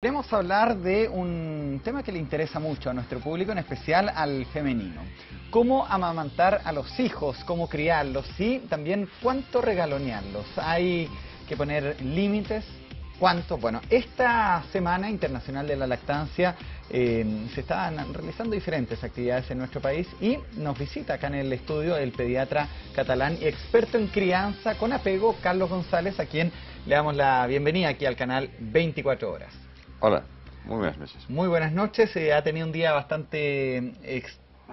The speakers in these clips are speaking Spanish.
Queremos hablar de un tema que le interesa mucho a nuestro público, en especial al femenino. Cómo amamantar a los hijos, cómo criarlos y también cuánto regalonearlos. Hay que poner límites, cuánto. Bueno, esta Semana Internacional de la Lactancia eh, se estaban realizando diferentes actividades en nuestro país y nos visita acá en el estudio el pediatra catalán y experto en crianza con apego, Carlos González, a quien le damos la bienvenida aquí al canal 24 Horas. Hola, muy buenas noches. Muy buenas noches, eh, ha tenido un día bastante eh,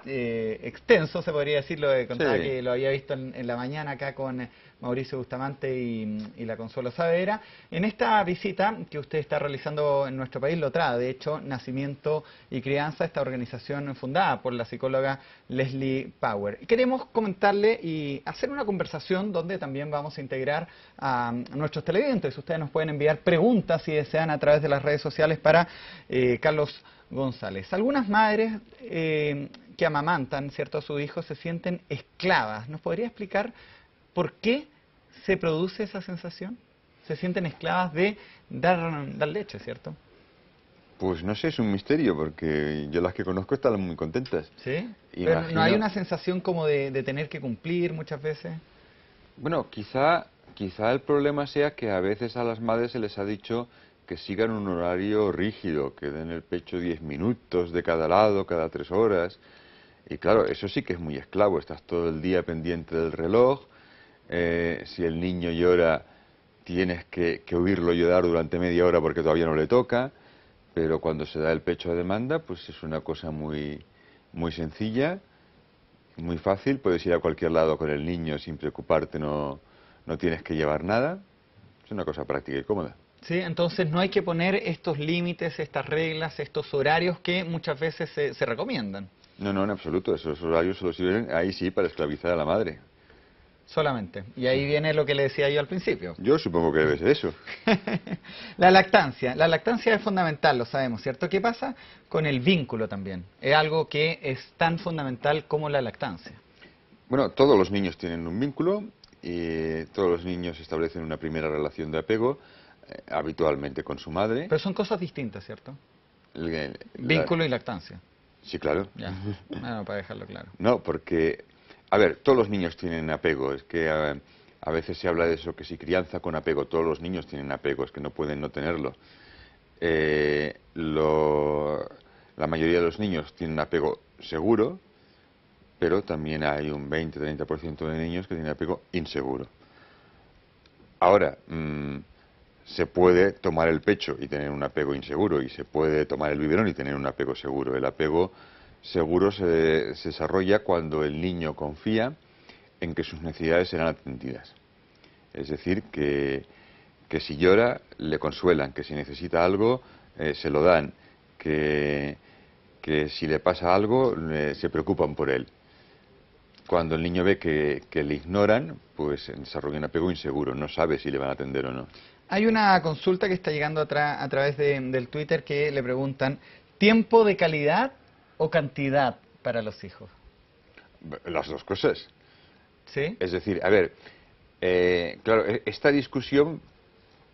eh, extenso, se podría decir, lo de contaba que lo había visto en, la mañana acá con eh, Mauricio Bustamante y, la Consuelo Saavedra. En esta visita que usted está realizando en nuestro país, lo trae, de hecho, Nacimiento y Crianza, esta organización fundada por la psicóloga Leslie Power. Queremos comentarle y hacer una conversación donde también vamos a integrar a, nuestros televidentes. Ustedes nos pueden enviar preguntas si desean a través de las redes sociales para eh, Carlos González. Algunas madres que amamantan ¿cierto? a sus hijos, se sienten esclavas. ¿Nos podría explicar por qué se produce esa sensación? Se sienten esclavas de dar, leche, ¿cierto? Pues no sé, es un misterio, porque yo las que conozco están muy contentas. ¿Sí? Pero no hay una sensación como de, tener que cumplir muchas veces. Bueno, quizá, quizá el problema sea que a veces a las madres se les ha dicho que sigan un horario rígido, que den el pecho 10 minutos de cada lado, cada tres horas. Y claro, eso sí que es muy esclavo, estás todo el día pendiente del reloj, eh, si el niño llora tienes que, que, oírlo llorar durante media hora porque todavía no le toca, pero cuando se da el pecho a demanda, pues es una cosa muy, muy sencilla, muy fácil, puedes ir a cualquier lado con el niño sin preocuparte, no, no tienes que llevar nada, es una cosa práctica y cómoda. Sí, entonces no hay que poner estos límites, estas reglas, estos horarios que muchas veces se recomiendan. No, no, en absoluto. Esos horarios solo sirven ahí sí para esclavizar a la madre. Solamente. Y ahí viene lo que le decía yo al principio. Yo supongo que debe ser eso. la lactancia. La lactancia es fundamental, lo sabemos, ¿cierto? ¿Qué pasa con el vínculo también? Es algo que es tan fundamental como la lactancia. Bueno, todos los niños tienen un vínculo y todos los niños establecen una primera relación de apego eh, habitualmente con su madre. Pero son cosas distintas, ¿cierto? Vínculo y lactancia. Sí, claro. Ya. Bueno, ah, para dejarlo claro. No, porque, a ver, todos los niños tienen apego. Es que eh, a, veces se habla de eso, que si crianza con apego, todos los niños tienen apego, es que no pueden no tenerlo. Eh, la mayoría de los niños tienen apego seguro, pero también hay un 20-30% de niños que tienen apego inseguro. Ahora, mm, se puede tomar el pecho y tener un apego inseguro y se puede tomar el biberón y tener un apego seguro. El apego seguro se, desarrolla cuando el niño confía en que sus necesidades serán atendidas. Es decir, que, si llora, le consuelan, que si necesita algo, eh, se lo dan, que, si le pasa algo, eh, se preocupan por él. Cuando el niño ve que, que le ignoran, pues desarrolla un apego inseguro, no sabe si le van a atender o no. Hay una consulta que está llegando a, través del Twitter que le preguntan, ¿tiempo de calidad o cantidad para los hijos? Las dos cosas. ¿Sí? Es decir, a ver, eh, claro, e-, esta discusión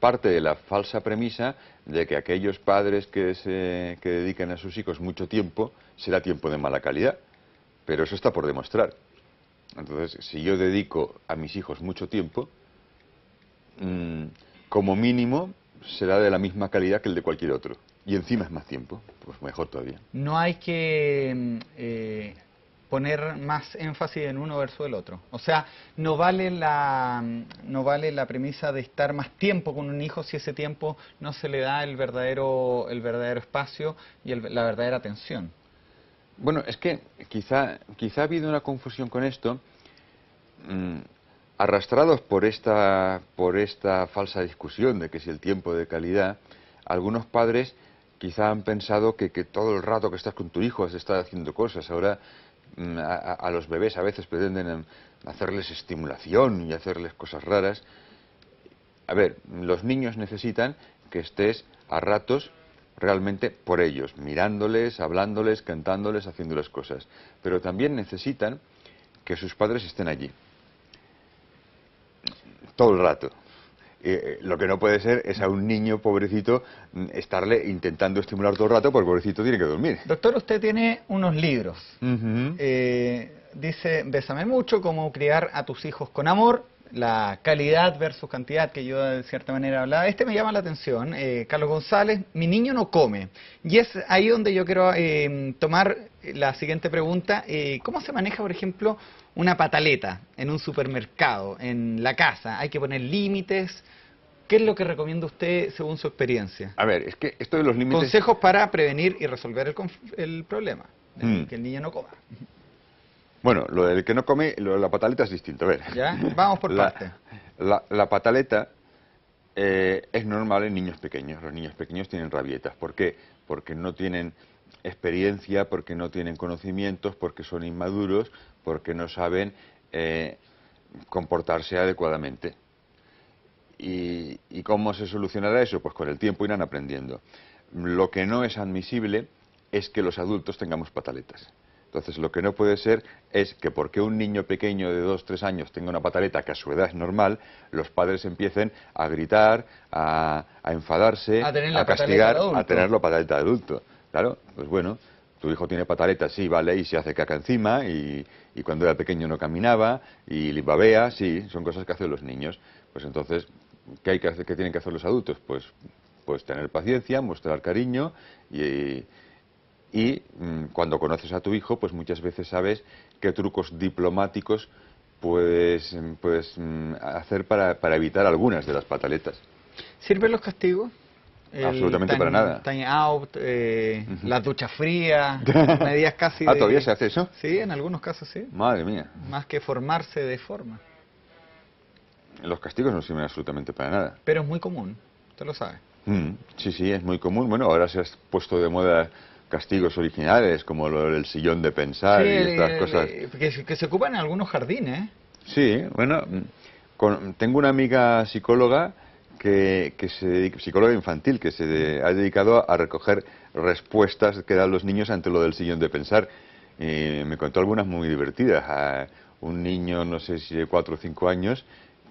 parte de la falsa premisa de que aquellos padres que, se, que dedican a sus hijos mucho tiempo será tiempo de mala calidad, pero eso está por demostrar. Entonces, si yo dedico a mis hijos mucho tiempo, mm, como mínimo será de la misma calidad que el de cualquier otro. Y encima es más tiempo, pues mejor todavía. No hay que mm, eh, poner más énfasis en uno versus el otro. O sea, no vale, la, mm, no vale la premisa de estar más tiempo con un hijo si ese tiempo no se le da el verdadero, el verdadero espacio y la verdadera atención. Bueno, es que quizá, quizá ha habido una confusión con esto. Mm, Arrastrados por esta, por esta falsa discusión de que si el tiempo de calidad, algunos padres quizá han pensado que, todo el rato que estás con tu hijo has estado haciendo cosas. Ahora mm, a, a, los bebés a veces pretenden hacerles estimulación y hacerles cosas raras. A ver, los niños necesitan que estés a ratos realmente por ellos, mirándoles, hablándoles, cantándoles, haciéndoles cosas. Pero también necesitan que sus padres estén allí todo el rato. Eh, eh, lo que no puede ser es a un niño pobrecito mm, estarle intentando estimular todo el rato porque el pobrecito tiene que dormir. Doctor, usted tiene unos libros. Eh, dice, Bésame mucho, cómo criar a tus hijos con amor, la calidad versus cantidad, que yo de cierta manera hablaba. Este me llama la atención, Carlos González, mi niño no come. Y es ahí donde yo quiero tomar la siguiente pregunta, eh, ¿cómo se maneja, por ejemplo, una pataleta en un supermercado, en la casa? ¿Hay que poner límites? ¿Qué es lo que recomienda usted según su experiencia? A ver, es que esto de los límites... Consejos para prevenir y resolver el, problema, mm. que el niño no coma. Bueno, lo del que no come, lo de la pataleta es distinto. A ver. Ya, vamos por la, parte. La, pataleta eh, es normal en niños pequeños. Los niños pequeños tienen rabietas. ¿Por qué? Porque no tienen experiencia, porque no tienen conocimientos, porque son inmaduros, porque no saben eh, comportarse adecuadamente. ¿Y, cómo se solucionará eso? Pues con el tiempo irán aprendiendo. Lo que no es admisible es que los adultos tengamos pataletas. Entonces, lo que no puede ser es que porque un niño pequeño de 2, 3 años tenga una pataleta, que a su edad es normal, los padres empiecen a gritar, a, enfadarse, a, castigar, a tenerlo pataleta adulto. Claro, pues bueno, tu hijo tiene pataletas, sí, vale, y se hace caca encima, y, cuando era pequeño no caminaba, y babea, sí, son cosas que hacen los niños. Pues entonces, ¿qué, hay que hacer, qué tienen que hacer los adultos? Pues, pues tener paciencia, mostrar cariño, y, mm, cuando conoces a tu hijo, pues muchas veces sabes qué trucos diplomáticos puedes, puedes mm, hacer para, para evitar algunas de las pataletas. ¿Sirven los castigos? Absolutamente para nada. Time out, eh, las duchas frías, medidas casi. ¿Ah, todavía se hace eso? Sí, en algunos casos sí. Madre mía. Más que formarse de forma. Los castigos no sirven absolutamente para nada. Pero es muy común, usted lo sabe. Mm, sí, sí, es muy común. Bueno, ahora se han puesto de moda castigos originales, como el sillón de pensar y estas cosas. Que, que, se ocupan en algunos jardines. ¿eh? Sí, bueno, mm, tengo una amiga psicóloga que, se dedica, psicóloga infantil que se ha dedicado a, recoger respuestas que dan los niños ante lo del sillón de pensar. me contó algunas muy divertidas. A un niño, no sé si de cuatro o cinco años,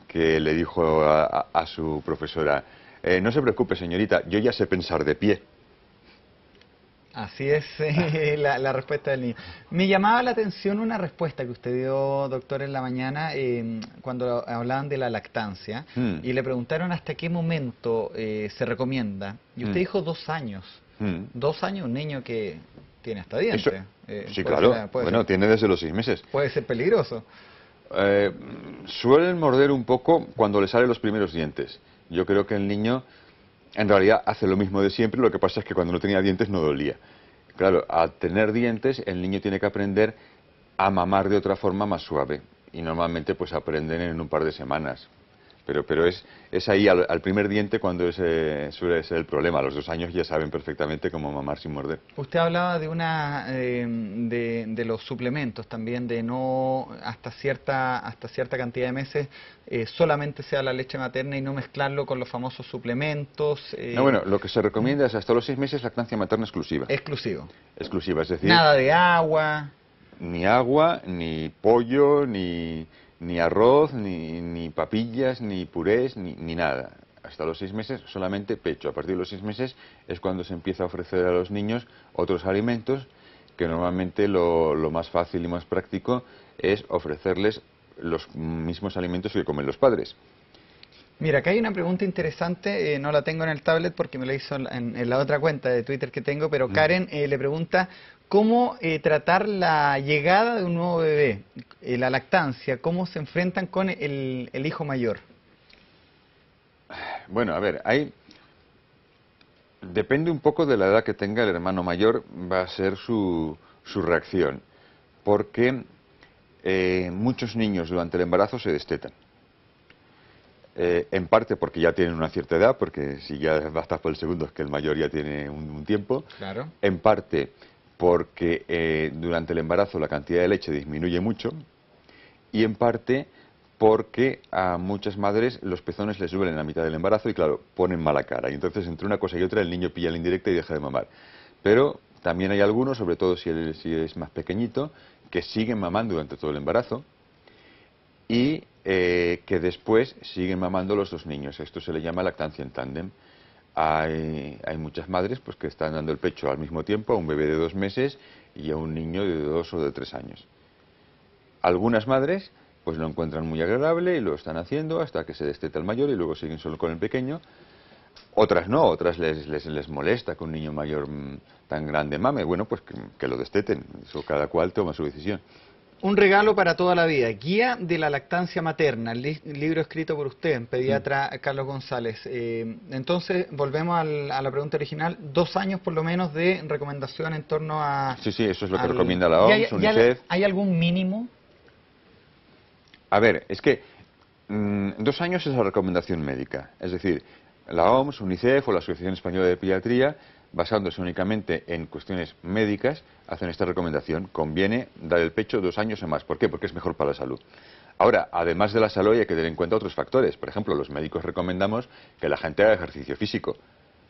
que le dijo a, su profesora, eh, no se preocupe señorita, yo ya sé pensar de pie. Así es la, respuesta del niño. Me llamaba la atención una respuesta que usted dio, doctor, en la mañana em, cuando hablaban de la lactancia mm. y le preguntaron hasta qué momento eh, se recomienda. Y usted mm. dijo dos años. Mm. Dos años, un niño que tiene hasta dientes. Eh, sí, claro. bueno, tiene desde los seis meses. Puede ser peligroso. Eh, suelen morder un poco cuando le salen los primeros dientes. Yo creo que el niño en realidad hace lo mismo de siempre, lo que pasa es que cuando no tenía dientes no dolía. Claro, al tener dientes el niño tiene que aprender a mamar de otra forma más suave y normalmente pues aprenden en un par de semanas pero, pero es, es ahí al, primer diente cuando suele ser el problema. A los dos años ya saben perfectamente cómo mamar sin morder. Usted hablaba de, una, eh, de, los suplementos también, de no hasta cierta, hasta cierta cantidad de meses eh, solamente sea la leche materna y no mezclarlo con los famosos suplementos. Eh. No, bueno, lo que se recomienda es hasta los seis meses lactancia materna exclusiva. Exclusivo. Exclusiva, es decir... Nada de agua. Ni agua, ni pollo, ni ni arroz, ni, ni papillas, ni purés, ni, ni, nada. Hasta los seis meses solamente pecho. A partir de los seis meses es cuando se empieza a ofrecer a los niños otros alimentos que normalmente lo, lo más fácil y más práctico es ofrecerles los mismos alimentos que comen los padres. Mira, acá hay una pregunta interesante, eh, no la tengo en el tablet porque me la hizo en, la otra cuenta de Twitter que tengo, pero mm. Karen eh, le pregunta cómo eh, tratar la llegada de un nuevo bebé, la lactancia, cómo se enfrentan con el, hijo mayor. Bueno, a ver, hay... Depende un poco de la edad que tenga el hermano mayor, va a ser su, su reacción, porque muchos niños durante el embarazo se destetan. Eh, en parte porque ya tienen una cierta edad, porque si ya bastas por el segundo es que el mayor ya tiene un, tiempo. Claro. En parte porque eh, durante el embarazo la cantidad de leche disminuye mucho y en parte porque a muchas madres los pezones les suben en la mitad del embarazo y claro, ponen mala cara. Y entonces entre una cosa y otra el niño pilla la indirecta y deja de mamar. Pero también hay algunos, sobre todo si, si es más pequeñito, que siguen mamando durante todo el embarazo y eh, que después siguen mamando los dos niños. Esto se le llama lactancia en tándem. Hay, muchas madres pues, que están dando el pecho al mismo tiempo a un bebé de dos meses y a un niño de dos o de tres años. Algunas madres pues lo encuentran muy agradable y lo están haciendo hasta que se desteta el mayor y luego siguen solo con el pequeño. Otras no, otras les, les, molesta que un niño mayor mm, tan grande mame. Bueno, pues que, que lo desteten, eso cada cual toma su decisión. Un regalo para toda la vida. Guía de la lactancia materna, libro escrito por usted, pediatra Carlos González. Eh, entonces, volvemos a la pregunta original. Dos años por lo menos de recomendación en torno a... Sí, sí, eso es lo que recomienda la OMS, UNICEF. ¿Hay algún mínimo? A ver, es que mm, dos años es la recomendación médica. Es decir, la OMS, UNICEF o la Asociación Española de Pediatría basándose únicamente en cuestiones médicas, hacen esta recomendación. Conviene dar el pecho dos años o más. ¿Por qué? Porque es mejor para la salud. Ahora, además de la salud, hay que tener en cuenta otros factores. Por ejemplo, los médicos recomendamos que la gente haga ejercicio físico.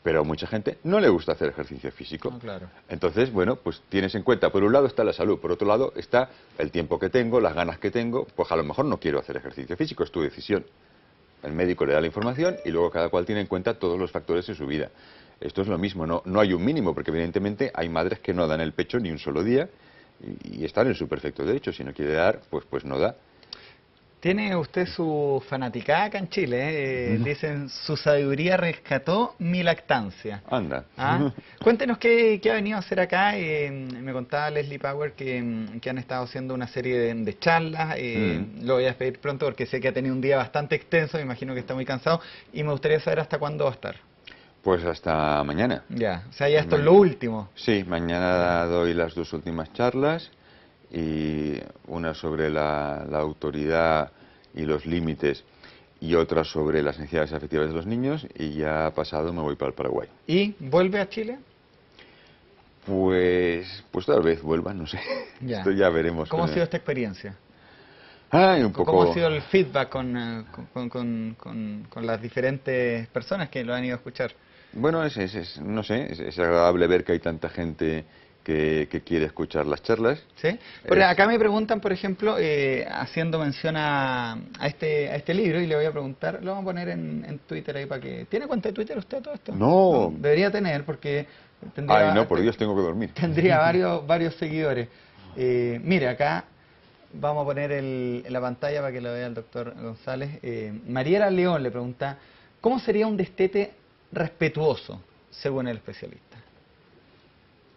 Pero a mucha gente no le gusta hacer ejercicio físico. Ah, Entonces, bueno, pues tienes en cuenta, por un lado está la salud, por otro lado está el tiempo que tengo, las ganas que tengo, pues a lo mejor no quiero hacer ejercicio físico, es tu decisión. El médico le da la información y luego cada cual tiene en cuenta todos los factores en su vida. Esto es lo mismo, no, no hay un mínimo, porque evidentemente hay madres que no dan el pecho ni un solo día y, están en su perfecto derecho. Si no quiere dar, pues, pues no da. Tiene usted su fanaticada acá en Chile, eh? eh mm. dicen, su sabiduría rescató mi lactancia. Anda. ¿Ah? Cuéntenos qué, ha venido a hacer acá. Eh, me contaba Leslie Power que, han estado haciendo una serie de, charlas. Eh, mm. Lo voy a despedir pronto porque sé que ha tenido un día bastante extenso, me imagino que está muy cansado. Y me gustaría saber hasta cuándo va a estar. Pues hasta mañana. Ya, o sea, ya esto es lo último. Sí, mañana doy las dos últimas charlas y una sobre la, autoridad y los límites y otra sobre las necesidades afectivas de los niños y ya pasado me voy para el Paraguay. ¿Y vuelve a Chile? Pues, pues tal vez vuelva, no sé. Ya, ya veremos. ¿Cómo ha sido esta experiencia? Ay, un poco... ¿Cómo ha sido el feedback eh, con las diferentes personas que lo han ido a escuchar? Bueno, no sé, es, agradable ver que hay tanta gente que, quiere escuchar las charlas. Sí, pero acá me preguntan, por ejemplo, eh, haciendo mención a, este, a, este, libro, y le voy a preguntar, lo vamos a poner en, Twitter ahí para que... ¿Tiene cuenta de Twitter usted todo esto? No. debería tener, porque... Tendría, Ay, no, por Dios, tengo que dormir. Tendría varios, varios seguidores. Eh, mire, acá vamos a poner la pantalla para que lo vea el doctor González. Eh, Mariela León le pregunta, ¿cómo sería un destete respetuoso, según el especialista?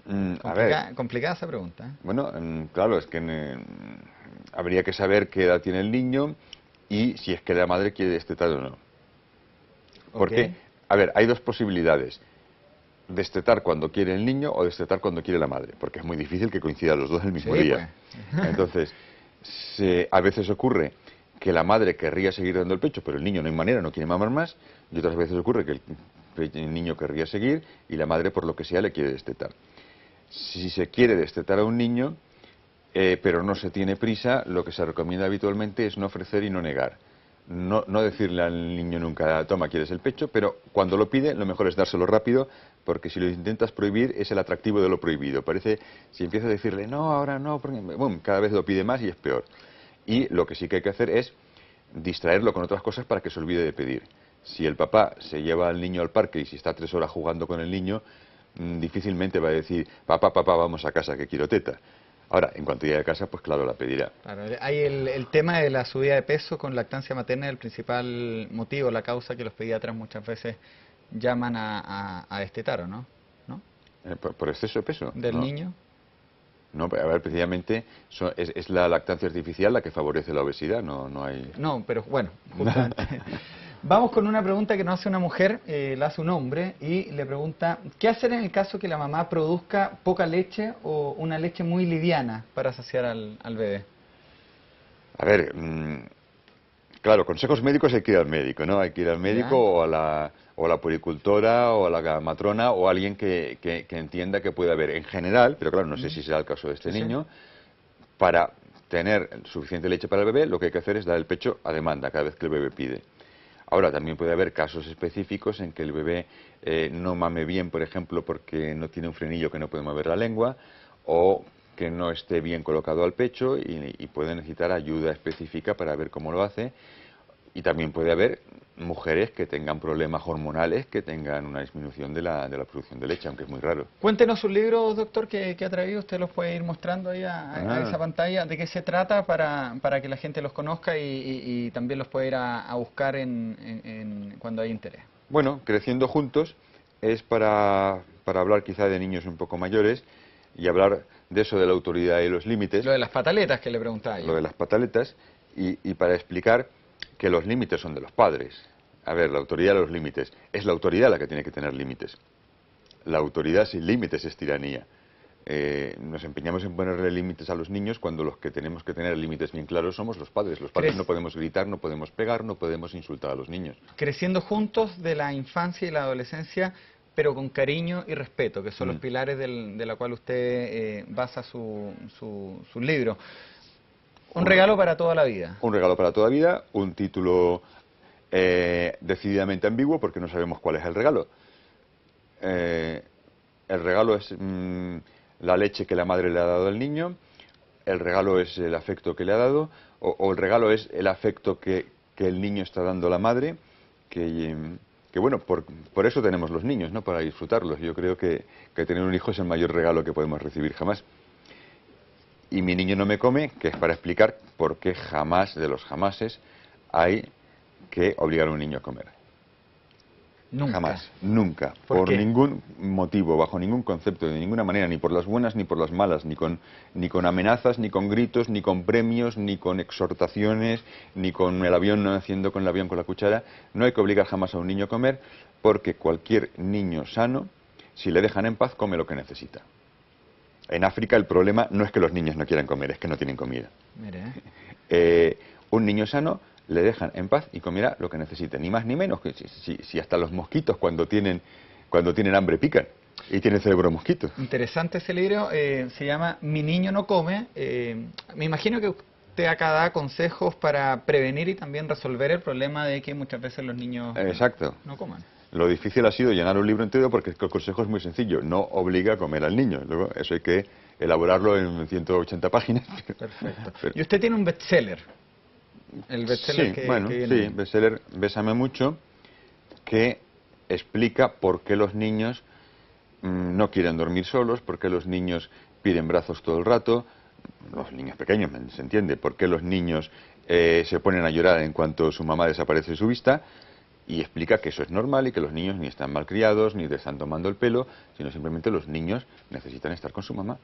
Mm, a ver. Complicada esa pregunta. ¿eh? Bueno, mm, claro, es que mm, habría que saber qué edad tiene el niño y si es que la madre quiere destetar o no. Porque, a ver, hay dos posibilidades. Destetar cuando quiere el niño o destetar cuando quiere la madre, porque es muy difícil que coincidan los dos el mismo día. Pues. Entonces, a veces ocurre que la madre querría seguir dando el pecho, pero el niño no hay manera, no quiere mamar más, y otras veces ocurre que el el niño querría seguir y la madre por lo que sea le quiere destetar. Si se quiere destetar a un niño, eh, pero no se tiene prisa, lo que se recomienda habitualmente es no ofrecer y no negar. No, decirle al niño nunca, toma, quieres el pecho, pero cuando lo pide, lo mejor es dárselo rápido, porque si lo intentas prohibir, es el atractivo de lo prohibido. Parece, si empiezas a decirle, no, ahora no, porque, cada vez lo pide más y es peor. Y lo que sí que hay que hacer es distraerlo con otras cosas para que se olvide de pedir si el papá se lleva al niño al parque y si está tres horas jugando con el niño, mm, difícilmente va a decir, papá, papá, vamos a casa que quiero teta. Ahora, en cuanto llegue a casa, pues claro, la pedirá. hay el, tema de la subida de peso con lactancia materna, el principal motivo, la causa que los pediatras muchas veces llaman a, este taro, no? ¿No? Eh, por, exceso de peso? ¿Del niño? No, a ver, precisamente es, la lactancia artificial la que favorece la obesidad, no, no hay... No, pero bueno, Vamos con una pregunta que nos hace una mujer, eh, la hace un hombre, y le pregunta, ¿qué hacer en el caso que la mamá produzca poca leche o una leche muy liviana para saciar al, bebé? A ver, mm, claro, consejos médicos hay que ir al médico, ¿no? Hay que ir al médico o a, la, o la o a la matrona o a alguien que, entienda que puede haber en general, pero claro, no sé si será el caso de este niño, para tener suficiente leche para el bebé, lo que hay que hacer es dar el pecho a demanda cada vez que el bebé pide. Ahora, también puede haber casos específicos en que el bebé eh, no mame bien, por ejemplo, porque no tiene un frenillo que no puede mover la lengua o que no esté bien colocado al pecho y, y puede necesitar ayuda específica para ver cómo lo hace. Y también puede haber mujeres que tengan problemas hormonales, que tengan una disminución de la, de la producción de leche, aunque es muy raro. Cuéntenos un libro, doctor, que, ha traído, usted los puede ir mostrando ahí ah. a, esa pantalla, de qué se trata para, para que la gente los conozca y, también los pueda ir a, buscar en, cuando hay interés. Bueno, Creciendo Juntos es para, para hablar quizá de niños un poco mayores y hablar de eso de la autoridad y los límites. Lo de las pataletas que le preguntaba Lo de las pataletas y, y para explicar que los límites son de los padres. A ver, la autoridad de los límites. Es la autoridad la que tiene que tener límites. La autoridad sin límites es tiranía. Eh, nos empeñamos en ponerle límites a los niños cuando los que tenemos que tener límites bien claros somos los padres. Los padres no podemos gritar, no podemos pegar, no podemos insultar a los niños. Creciendo juntos de la infancia y la adolescencia, pero con cariño y respeto, que son los mm. pilares de la cual usted eh, basa su, su, su libro. Un regalo para toda la vida. Un regalo para toda la vida, un título eh, decididamente ambiguo porque no sabemos cuál es el regalo. Eh, el regalo es mm, la leche que la madre le ha dado al niño, el regalo es el afecto que le ha dado, o, el regalo es el afecto que, el niño está dando a la madre, que, mm, bueno, por, eso tenemos los niños, ¿no? Para disfrutarlos. Yo creo que tener un hijo es el mayor regalo que podemos recibir jamás y Mi niño no me come, que es para explicar por qué jamás de los jamases hay que obligar a un niño a comer. Nunca. Jamás, nunca, por, ningún motivo, bajo ningún concepto, de ninguna manera, ni por las buenas ni por las malas, ni con, ni con amenazas, ni con gritos, ni con premios, ni con exhortaciones, ni con el avión no haciendo con el avión con la cuchara. No hay que obligar jamás a un niño a comer porque cualquier niño sano, si le dejan en paz, come lo que necesita. En África el problema no es que los niños no quieran comer, es que no tienen comida. ¿eh? Eh, un niño sano le dejan en paz y comerá lo que necesite, ni más ni menos, que si, hasta los mosquitos cuando tienen, cuando tienen hambre pican. Y tienen cerebro mosquito. Interesante ese libro, eh, se llama Mi niño no come. me imagino que usted acá da consejos para prevenir y también resolver el problema de que muchas veces los niños no coman. Lo difícil ha sido llenar un libro entero porque el consejo es muy sencillo, no obliga a comer al niño. Luego, eso hay que elaborarlo en 180 páginas. Perfecto. y usted tiene un bestseller. El bestseller sí, bueno, Sí, bestseller Bésame mucho, que explica por qué los niños mm, no quieren dormir solos, por qué los niños piden brazos todo el rato, los niños pequeños, se entiende, por qué los niños eh, se ponen a llorar en cuanto su mamá desaparece de su vista, y explica que eso es normal y que los niños ni están malcriados ni les están tomando el pelo, sino simplemente los niños necesitan estar con su mamá.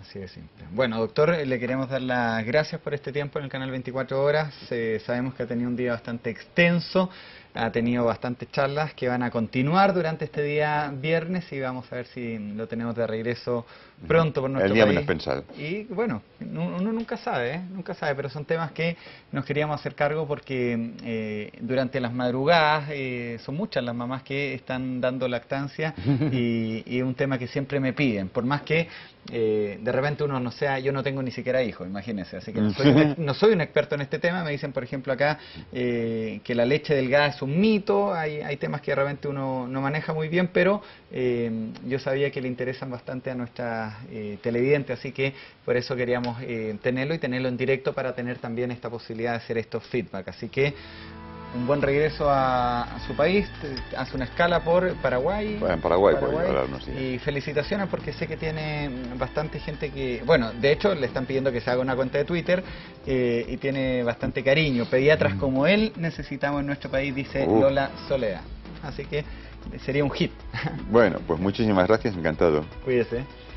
Así de simple. Bueno, doctor, eh, le queremos dar las gracias por este tiempo en el canal 24 Horas. Eh, sabemos que ha tenido un día bastante extenso, ha tenido bastantes charlas que van a continuar durante este día viernes y vamos a ver si lo tenemos de regreso pronto por nuestro El día menos pensado. Y bueno, uno nunca sabe, ¿eh? nunca sabe, pero son temas que nos queríamos hacer cargo porque eh, durante las madrugadas son muchas las mamás que están dando lactancia y, es un tema que siempre me piden, por más que de repente uno no sea, yo no tengo ni siquiera hijos, imagínense, así que mm. no soy, un experto en este tema, me dicen por ejemplo acá eh, que la leche delgada es un mito, hay, hay, temas que realmente uno no maneja muy bien, pero eh, yo sabía que le interesan bastante a nuestra eh, televidente, así que por eso queríamos tenerlo y tenerlo en directo para tener también esta posibilidad de hacer estos feedback, así que un buen regreso a, su país, hace una escala por Paraguay. Bueno, Paraguay, Paraguay hablarnos, Y felicitaciones porque sé que tiene bastante gente que, bueno, de hecho le están pidiendo que se haga una cuenta de Twitter eh, y tiene bastante cariño. Pediatras mm. como él necesitamos en nuestro país, dice Lola Soledad. Así que sería un hit. Bueno, pues muchísimas gracias, encantado. Cuídese.